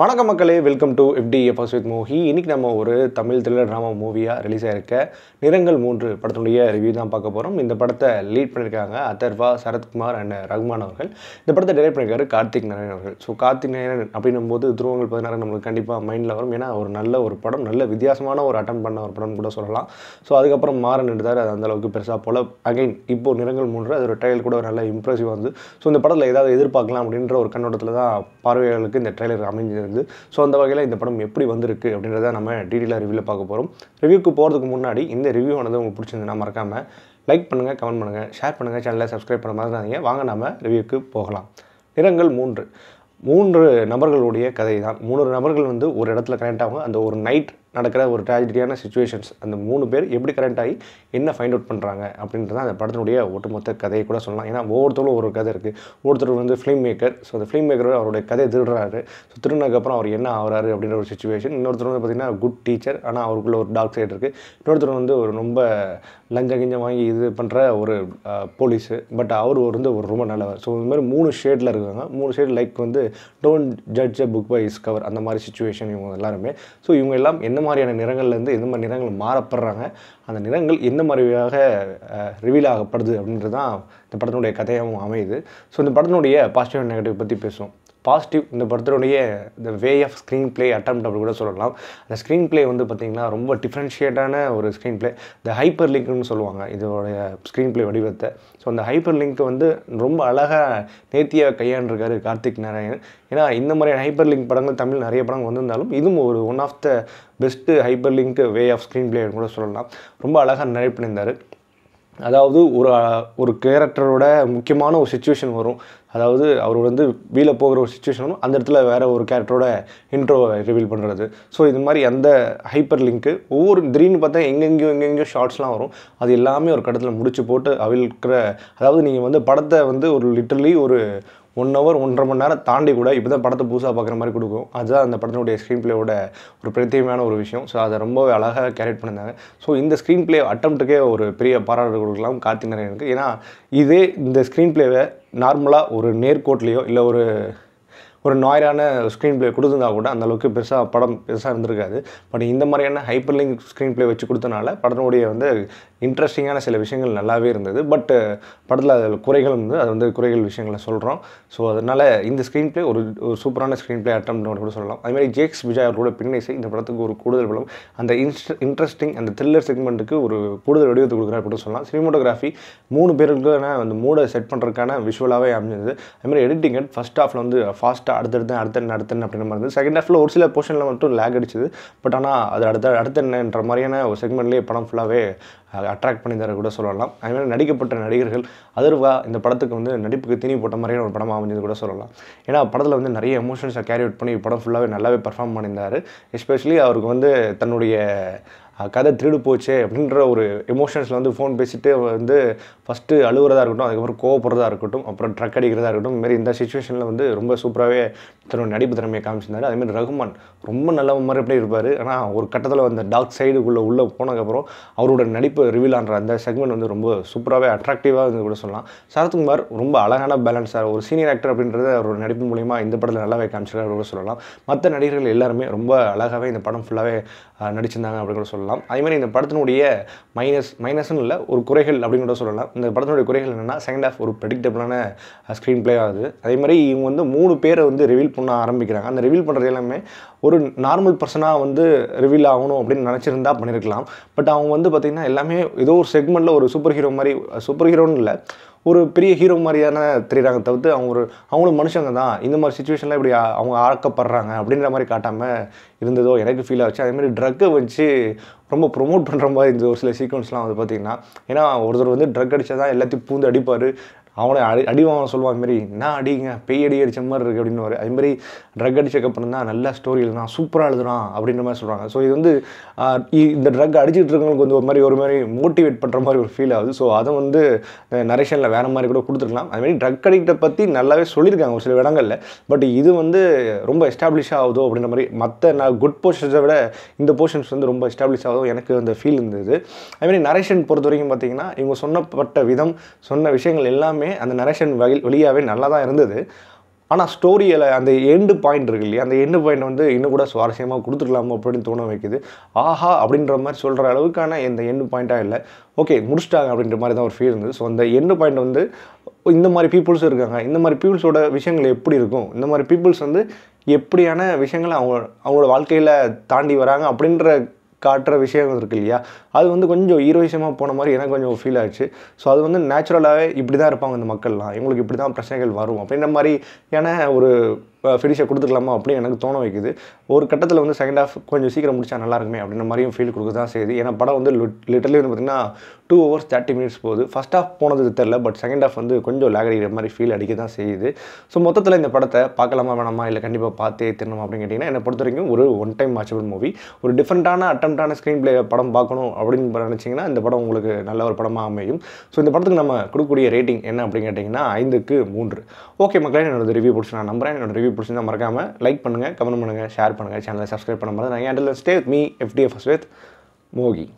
வணக்கம் மக்களே welcome to FT FS with movie இன்றைக்கி நம்ம ஒரு தமிழ் த்ரில்லர் ட்ராமா மூவியாக ரிலீஸ் ஆகிருக்க நிறங்கள் மூன்று படத்துடைய ரிவ்யூ தான் பார்க்க போகிறோம் இந்த படத்தை லீட் பண்ணியிருக்காங்க அத்தர்வா சரத்குமார் அண்ட் ரகுமான் அவர்கள் இந்த படத்தை டைரக்ட் பண்ணியிருக்காரு கார்த்திக் நாராயண் அவர்கள் ஸோ கார்த்திக் நாராயணன் அப்படின்னும் போது துருவங்கள் பதினாறு நம்மளுக்கு கண்டிப்பாக மைண்டில் வரும் ஏன்னா ஒரு நல்ல ஒரு படம் நல்ல வித்தியாசமான ஒரு அட்டன் பண்ண ஒரு படம் கூட சொல்லலாம் ஸோ அதுக்கப்புறம் மாறன் எடுத்தார் அது அந்தளவுக்கு பெருசாக போல் அகைன் இப்போது நிறங்கள் மூன்று அது ஒரு ட்ரையல் கூட ஒரு நல்ல இம்ப்ரெசிவ் வந்து ஸோ இந்த படத்தில் ஏதாவது எதிர்பார்க்கலாம் அப்படின்ற ஒரு கண்ணோட்டத்தில் தான் பார்வையாளர்களுக்கு இந்த ட்ரைலர் அமைஞ்சு இருந்தது ஸோ அந்த வகையில் இந்த படம் எப்படி வந்திருக்கு அப்படின்றத நம்ம டீட்டெயிலாக ரிவியூவில் பார்க்க போகிறோம் ரிவ்யூக்கு போகிறதுக்கு முன்னாடி இந்த ரிவ்யூ ஆனது உங்களுக்கு பிடிச்சிருந்ததுன்னா மறக்காமல் லைக் பண்ணுங்கள் கமெண்ட் பண்ணுங்கள் ஷேர் பண்ணுங்கள் சேனலில் சப்ஸ்கிரைப் பண்ண மாதிரி வாங்க நம்ம ரிவ்யூக்கு போகலாம் நிறங்கள் மூன்று மூன்று நபர்களுடைய கதை தான் மூணு நபர்கள் வந்து ஒரு இடத்துல கனெக்ட் ஆகும் அந்த ஒரு நைட் நடக்கிற ஒரு ட்ராஜடியான சுச்சுவேஷன்ஸ் அந்த மூணு பேர் எப்படி கரெக்ட் ஆகி என்ன ஃபைண்ட் அவுட் பண்ணுறாங்க அப்படின்றது அந்த படத்தினுடைய ஒட்டுமொத்த கதையை கூட சொல்லலாம் ஏன்னா ஒவ்வொருத்தரும் ஒரு கதை இருக்குது ஒருத்தர் வந்து ஃபிலிம் மேக்கர் ஸோ அந்த ஃபிலிம் மேக்கர் அவருடைய கதையை திருடுறாரு ஸோ திருடினதுக்கப்புறம் அவர் என்ன ஆகிறாரு அப்படின்ற ஒரு சுச்சுவேஷன் இன்னொருத்தர் வந்து பார்த்திங்கன்னா குட் டீச்சர் ஆனால் அவருக்குள்ளே ஒரு டாக் சைடு இருக்குது இன்னொருத்தர் வந்து ஒரு ரொம்ப லஞ்சம் கிஞ்சம் வாங்கி இது பண்ணுற ஒரு போலீஸு பட் அவர் வந்து ஒரு ரொம்ப நல்லவர் ஸோ இந்த மாதிரி மூணு ஷேடில் இருக்காங்க மூணு ஷேட் லைக் வந்து don't judge a book by its cover அந்த மாதிரி சுச்சுவேஷன் இவங்க எல்லாருமே ஸோ இவங்க எல்லாம் என்ன என்ன மாதிரியான நிறங்கள்லேருந்து எந்த மாதிரி நிறங்கள் மாறப்படுறாங்க அந்த நிறங்கள் எந்த மாதிரியாக ரிவீல் ஆகப்படுது அப்படின்றது தான் இந்த படத்தினுடைய கதையாகவும் அமையுது ஸோ இந்த படத்தினுடைய பாசிட்டிவ் நெகட்டிவ் பற்றி பேசுவோம் பாசிட்டிவ் இந்த படத்தினுடைய இந்த வே ஆஃப் ஸ்க்ரீன் பிளே அட்டம் அப்படி கூட சொல்லலாம் அந்த ஸ்க்ரீன் பிளே வந்து பார்த்திங்கன்னா ரொம்ப டிஃப்ரென்ஷியேட்டான ஒரு ஸ்க்ரீன் பிளே இந்த ஹைப்பர் லிங்க்னு சொல்லுவாங்க இதோடைய ஸ்க்ரீன் பிளே வடிவத்தை ஸோ அந்த ஹைப்பர் லிங்க் வந்து ரொம்ப அழகாக நேர்த்தியாக கையாண்டிருக்காரு கார்த்திக் நாராயண் ஏன்னா இந்த மாதிரியான ஹைப்பர் லிங்க் படங்கள் தமிழ் நிறைய படங்கள் வந்திருந்தாலும் இதுவும் ஒரு one of the best hyper link way of screenplay கூட சொல்லலாம் ரொம்ப அழகாக நிறைவு பண்ணியிருந்தார் அதாவது ஒரு ஒரு கேரக்டரோட முக்கியமான ஒரு சுச்சுவேஷன் வரும் அதாவது அவர் வந்து வீல போகிற ஒரு சுச்சுவேஷனும் அந்த இடத்துல வேறு ஒரு கேரக்டரோட இன்ட்ரோவை ரிவீல் பண்ணுறது ஸோ இது மாதிரி அந்த ஹைப்பர் லிங்க்கு ஒவ்வொரு திடீர்னு பார்த்தா எங்கெங்கேயோ எங்கெங்கேயோ ஷார்ட்ஸ்லாம் வரும் அது எல்லாமே ஒரு கடத்தில் முடிச்சு போட்டு அவிழ்க்கிற அதாவது நீங்கள் வந்து படத்தை வந்து ஒரு லிட்டர்லி ஒரு ஒன் ஹவர் ஒன்றரை மணி நேரம் தாண்டி கூட இப்போ தான் படத்தை புதுசாக பார்க்குற மாதிரி கொடுக்கும் அதுதான் அந்த படத்தினுடைய ஸ்க்ரீன் பிளேயோட ஒரு பிரத்யேகமான ஒரு விஷயம் ஸோ அதை ரொம்பவே அழகாக கேரக்ட் பண்ணியிருந்தாங்க ஸோ இந்த ஸ்க்ரீன் பிளே அட்டம்ப்ட்டுக்கே ஒரு பெரிய பாராட்டு கொடுக்கலாம் எனக்கு ஏன்னா இதே இந்த ஸ்க்ரீன் பிளேவை நார்மலாக ஒரு நேர்கோட்லேயோ இல்லை ஒரு ஒரு நாயரான ஸ்க்ரீன் பிளே கொடுத்துருந்தா கூட அந்தளவுக்கு பெருசாக படம் பெருசாக இருந்திருக்காது பட் இந்த மாதிரியான ஹைப்பர் லிங்க் ஸ்க்ரீன் பிளே வச்சு கொடுத்தனால படத்தினுடைய வந்து இன்ட்ரெஸ்டிங்கான சில விஷயங்கள் நல்லாவே இருந்தது பட் படத்தில் அதில் குறைகள் வந்து அது வந்து குறைகள் விஷயங்களை சொல்கிறோம் ஸோ அதனால் இந்த ஸ்க்ரீன் பிளே ஒரு ஒரு சூப்பரான ஸ்க்ரீன் பிளே அட்டம் கூட சொல்லலாம் அதுமாதிரி ஜேக்ஸ் விஜய் அவர்களோட பின்னிசை இந்த படத்துக்கு ஒரு கூடுதல் படம் அந்த இன்ஸ்ட் இன்ட்ரெஸ்டிங் அந்த த்ரில்லர் செக்மெண்ட்டுக்கு ஒரு கூடுதல் வடிவத்தை கொடுக்குறாரு கூட சொல்லலாம் சினிமோட்டோகிராஃபி மூணு பேருக்கான அந்த மூடை செட் பண்ணுறதுக்கான விஷுவலாகவே அமைஞ்சது அதுமாதிரி எடிட்டிங் ஃபஸ்ட் ஹாஃபில் வந்து ஃபாஸ்ட்டாக அடுத்தடுத்து அடுத்த அடுத்த அப்படின்ற மாதிரி இருந்தது செகண்ட் ஹாஃபில் ஒரு சில போர்ஷனில் மட்டும் லேக் அடிச்சது பட் ஆனால் அது அடுத்த அடுத்த என்னன்ற மாதிரியான ஒரு செக்மெண்ட்லேயே படம் ஃபுல்லாகவே அட்ராக்ட் பண்ணி தர கூட சொல்லலாம் அதுமாதிரி நடிக்கப்பட்ட நடிகர்கள் அதர்வா இந்த படத்துக்கு வந்து நடிப்புக்கு திணி போட்ட மாதிரியான ஒரு படமாக அமைஞ்சது கூட சொல்லலாம் ஏன்னா படத்தில் வந்து நிறைய எமோஷன்ஸை கேரி அவுட் பண்ணி படம் ஃபுல்லாகவே நல்லாவே பர்ஃபார்ம் பண்ணியிருந்தார் எஸ்பெஷலி அவருக்கு வந்து தன்னுடைய கதை திருடு போச்சே அப்படின்ற ஒரு எமோஷன்ஸில் வந்து ஃபோன் பேசிட்டு வந்து ஃபஸ்ட்டு அழுகிறதா இருக்கட்டும் அதுக்கப்புறம் கோவப்படுறதா இருக்கட்டும் அப்புறம் ட்ரக் அடிக்கிறதா இருக்கட்டும் இதுமாரி இந்த சுச்சுவேஷனில் வந்து ரொம்ப சூப்பராகவே தன்னோட நடிப்பு திறமையை காமிச்சிருந்தாரு அதேமாதிரி ரகுமான் ரொம்ப நல்ல மாதிரி எப்படி இருப்பார் ஆனால் ஒரு கட்டத்தில் அந்த டார்க் சைடுக்குள்ளே உள்ளே போனதுக்கப்புறம் அவரோட நடிப்பு ரிவீல் ஆன்ற அந்த செக்மெண்ட் வந்து ரொம்ப சூப்பராகவே அட்ராக்டிவாக இருந்து கூட சொல்லலாம் சரத்குமார் ரொம்ப அழகான பேலன்ஸாக ஒரு சீனியர் ஆக்டர் அப்படின்றத அவரோட நடிப்பு மூலிமா இந்த படத்தில் நல்லாவே காமிச்சிருக்காரு கூட சொல்லலாம் மற்ற நடிகர்கள் எல்லாருமே ரொம்ப அழகாகவே இந்த படம் ஃபுல்லாகவே நடிச்சிருந்தாங்க அப்படின்னு கூட சொல்லலாம் சொல்லலாம் அதேமாதிரி இந்த படத்தினுடைய மைனஸ் மைனஸ்னு இல்லை ஒரு குறைகள் அப்படின்னு கூட சொல்லலாம் இந்த படத்தினுடைய குறைகள் என்னென்னா செகண்ட் ஆஃப் ஒரு ப்ரெடிக்டபிளான ஸ்க்ரீன் ப்ளே ஆகுது அதே மாதிரி இவங்க வந்து மூணு பேரை வந்து ரிவீல் பண்ண ஆரம்பிக்கிறாங்க அந்த ரிவீல் பண்ணுறது எல்லாமே ஒரு நார்மல் பர்சனாக வந்து ரிவீல் ஆகணும் அப்படின்னு நினச்சிருந்தா பண்ணியிருக்கலாம் பட் அவங்க வந்து பார்த்திங்கன்னா எல்லாமே ஏதோ ஒரு செக்மெண்ட்டில் ஒரு சூப்பர் ஹீரோ மாதிரி சூப்பர் ஹீரோன்னு இல்லை ஒரு பெரிய ஹீரோ மாதிரியான தெரியுறாங்க தவிர்த்து அவங்க ஒரு அவங்களும் மனுஷங்க தான் இந்த மாதிரி சுச்சுவேஷனில் இப்படி அவங்க ஆக்கப்படுறாங்க அப்படின்ற மாதிரி காட்டாமல் இருந்ததோ எனக்கு ஃபீல் ஆச்சு அதேமாதிரி ட்ரக்கை வச்சு ரொம்ப ப்ரொமோட் பண்ணுற மாதிரி இருந்தது ஒரு சில சீக்வன்ஸ்லாம் வந்து பார்த்திங்கன்னா ஏன்னா ஒருத்தர் வந்து ட்ரக் அடித்தா தான் எல்லாத்தையும் பூந்து அடிப்பார் அவனை அடி அடிவாங்க சொல்லுவாங்க மாரி நான் அடிங்க பெய் அடி அடித்த மாதிரி இருக்குது அப்படின்னு அதுமாரி ட்ரக் அடிச்சக்கப்புறம் தான் நல்ல ஸ்டோரி எழுதுனா சூப்பராக எழுதுறான் அப்படின்ற மாதிரி சொல்கிறாங்க ஸோ இது வந்து இந்த ட்ரக் அடிச்சுட்டு இருக்கவங்களுக்கு வந்து ஒரு மாதிரி ஒரு மாதிரி மோட்டிவேட் பண்ணுற மாதிரி ஒரு ஃபீல் ஆகுது ஸோ அதை வந்து நரேஷனில் வேறு மாதிரி கூட கொடுத்துருக்கலாம் அதுமாரி ட்ரக் அடிக்கிட்ட பற்றி நல்லாவே சொல்லியிருக்காங்க ஒரு சில இடங்களில் பட் இது வந்து ரொம்ப எஸ்டாப்ளிஷ் ஆகுதோ அப்படின்ற மாதிரி மற்ற நான் குட் போர்ஷன்ஸை விட இந்த போர்ஷன்ஸ் வந்து ரொம்ப எஸ்டாப்ளிஷ் ஆகுதோ எனக்கு அந்த ஃபீல் இருந்தது அதுமாரி நரேஷன் பொறுத்த வரைக்கும் பார்த்திங்கன்னா இவங்க சொன்னப்பட்ட விதம் சொன்ன விஷயங்கள் எல்லாமே எல்லாமே அந்த நரேஷன் வகை வழியாகவே நல்லா தான் இருந்தது ஆனால் ஸ்டோரியில் அந்த எண்டு பாயிண்ட் இருக்கு இல்லையா அந்த எண்டு பாயிண்ட் வந்து இன்னும் கூட சுவாரஸ்யமாக கொடுத்துருக்கலாமோ அப்படின்னு தோண வைக்குது ஆஹா அப்படின்ற மாதிரி சொல்கிற அளவுக்கான இந்த எண்டு பாயிண்ட்டாக இல்லை ஓகே முடிச்சிட்டாங்க அப்படின்ற மாதிரி தான் ஒரு ஃபீல் இருந்தது ஸோ அந்த எண்டு பாயிண்ட் வந்து இந்த மாதிரி பீப்புள்ஸ் இருக்காங்க இந்த மாதிரி பீப்புள்ஸோட விஷயங்கள் எப்படி இருக்கும் இந்த மாதிரி பீப்புள்ஸ் வந்து எப்படியான விஷயங்களை அவங்க அவங்களோட வாழ்க்கையில் தாண்டி வராங்க அப்படின்ற காட்டுற விஷயம் இருக்குது இல்லையா அது வந்து கொஞ்சம் ஹீரோயிசமாக போன மாதிரி எனக்கு கொஞ்சம் ஃபீல் ஆச்சு ஸோ அது வந்து நேச்சுரலாகவே இப்படி தான் இருப்பாங்க இந்த மக்கள்லாம் இவங்களுக்கு இப்படி தான் பிரச்சனைகள் வரும் அப்படின்ற மாதிரி ஏன்னா ஒரு ஃபினிஷை கொடுத்துக்கலாமா அப்படின்னு எனக்கு தோண வைக்குது ஒரு கட்டத்தில் வந்து செகண்ட் ஹாஃப் கொஞ்சம் சீக்கிரம் முடிச்சா நல்லா இருக்குமே அப்படின்ற மாதிரியும் ஃபீல் கொடுக்க தான் செய்யுது ஏன்னா படம் வந்து லிட்டர்லி வந்து பார்த்திங்கன்னா டூ ஹவர்ஸ் தேர்ட்டி மினிட்ஸ் போகுது ஃபஸ்ட் ஆஃப் போனது தெரில பட் செகண்ட் ஆஃப் வந்து கொஞ்சம் லேக் அடிக்கிற மாதிரி ஃபீல் அடிக்க தான் செய்யுது ஸோ மொத்தத்தில் இந்த படத்தை பார்க்கலாமா வேணாமா இல்லை கண்டிப்பாக பார்த்தே தின்னமா அப்படின்னு கேட்டிங்கன்னா என்னை பொறுத்த வரைக்கும் ஒரு ஒன் டைம் வாட்சபிள் மூவி ஒரு டிஃப்ரெண்ட்டான அட்டம்ப்டான ஸ்க்ரீன் பிளே படம் பார்க்கணும் அப்படின்னு நினச்சிங்கன்னா இந்த படம் உங்களுக்கு நல்ல ஒரு படமாக அமையும் ஸோ இந்த படத்துக்கு நம்ம கொடுக்கக்கூடிய ரேட்டிங் என்ன அப்படின்னு கேட்டிங்கன்னா ஐந்துக்கு மூன்று ஓகே மக்களே என்னோட ரிவ்யூ பிடிச்சி நான் நம்புறேன் என்னோட ரிவ்யூ பிடிச்சிருந்தா மறக்காமல் லைக் பண்ணுங்கள் கமெண்ட் பண்ணுங்கள் ஷேர் பண்ணுங்கள் சேனலை சப்ஸ்கிரைப் பண்ண மாதிரி நான் stay with me FTF with மோகி